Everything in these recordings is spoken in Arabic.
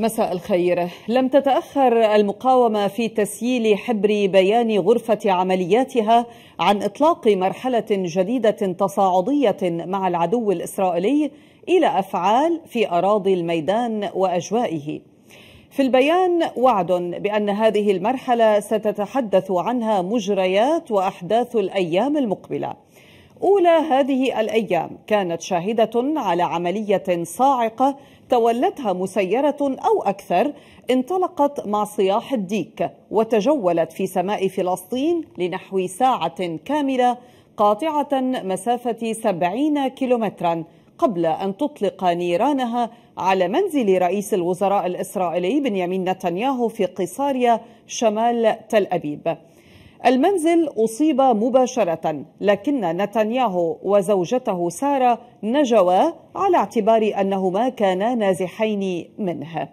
مساء الخير لم تتأخر المقاومة في تسييل حبر بيان غرفة عملياتها عن إطلاق مرحلة جديدة تصاعدية مع العدو الإسرائيلي إلى أفعال في أراضي الميدان وأجوائه في البيان وعد بأن هذه المرحلة ستتحدث عنها مجريات وأحداث الأيام المقبلة أولى هذه الأيام كانت شاهدة على عملية صاعقة تولتها مسيرة أو أكثر انطلقت مع صياح الديك وتجولت في سماء فلسطين لنحو ساعة كاملة قاطعة مسافة سبعين كيلومترا قبل أن تطلق نيرانها على منزل رئيس الوزراء الإسرائيلي بنيامين نتنياهو في قيصاريا شمال تل أبيب المنزل أصيب مباشرة لكن نتنياهو وزوجته سارة نجوا على اعتبار أنهما كانا نازحين منه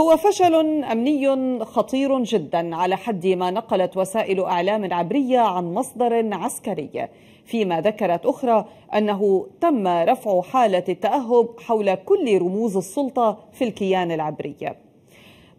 هو فشل أمني خطير جدا على حد ما نقلت وسائل أعلام عبرية عن مصدر عسكري فيما ذكرت أخرى أنه تم رفع حالة التأهب حول كل رموز السلطة في الكيان العبري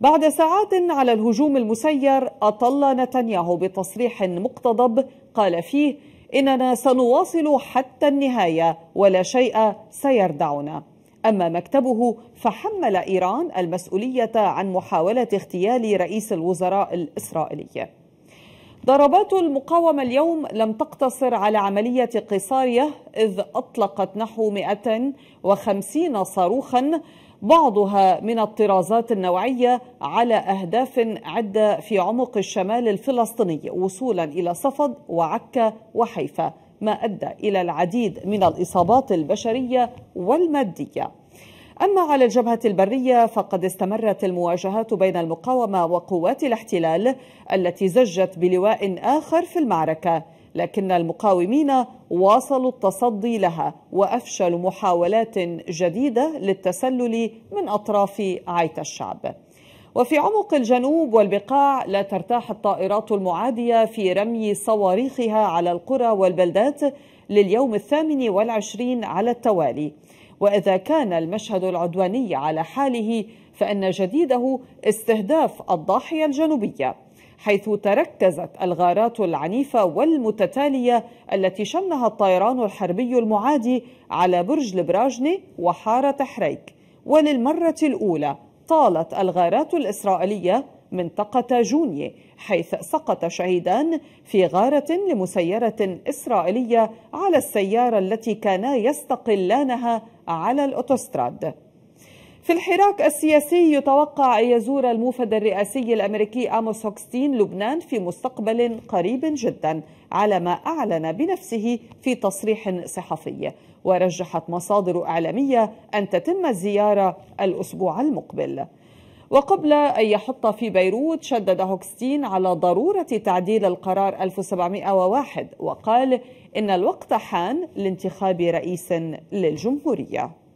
بعد ساعات على الهجوم المسير أطل نتنياهو بتصريح مقتضب قال فيه إننا سنواصل حتى النهاية ولا شيء سيردعنا أما مكتبه فحمل إيران المسؤولية عن محاولة اغتيال رئيس الوزراء الإسرائيلي ضربات المقاومة اليوم لم تقتصر على عملية قصارية إذ أطلقت نحو 150 صاروخاً بعضها من الطرازات النوعية على أهداف عدة في عمق الشمال الفلسطيني وصولا إلى صفد وعكا وحيفا ما أدى إلى العديد من الإصابات البشرية والمادية أما على الجبهة البرية فقد استمرت المواجهات بين المقاومة وقوات الاحتلال التي زجت بلواء آخر في المعركة لكن المقاومين واصلوا التصدي لها وافشلوا محاولات جديده للتسلل من اطراف عيت الشعب. وفي عمق الجنوب والبقاع لا ترتاح الطائرات المعاديه في رمي صواريخها على القرى والبلدات لليوم الثامن والعشرين على التوالي. واذا كان المشهد العدواني على حاله فان جديده استهداف الضاحيه الجنوبيه. حيث تركزت الغارات العنيفة والمتتالية التي شنها الطيران الحربي المعادي على برج البراجني وحارة حريك وللمرة الأولى طالت الغارات الإسرائيلية منطقة جونية حيث سقط شهيدان في غارة لمسيرة إسرائيلية على السيارة التي كانا يستقلانها على الأوتوستراد في الحراك السياسي يتوقع أن يزور الموفد الرئاسي الأمريكي آموس هوكستين لبنان في مستقبل قريب جدا على ما أعلن بنفسه في تصريح صحفي ورجحت مصادر إعلامية أن تتم الزيارة الأسبوع المقبل وقبل أن يحط في بيروت شدد هوكستين على ضرورة تعديل القرار 1701 وقال إن الوقت حان لانتخاب رئيس للجمهورية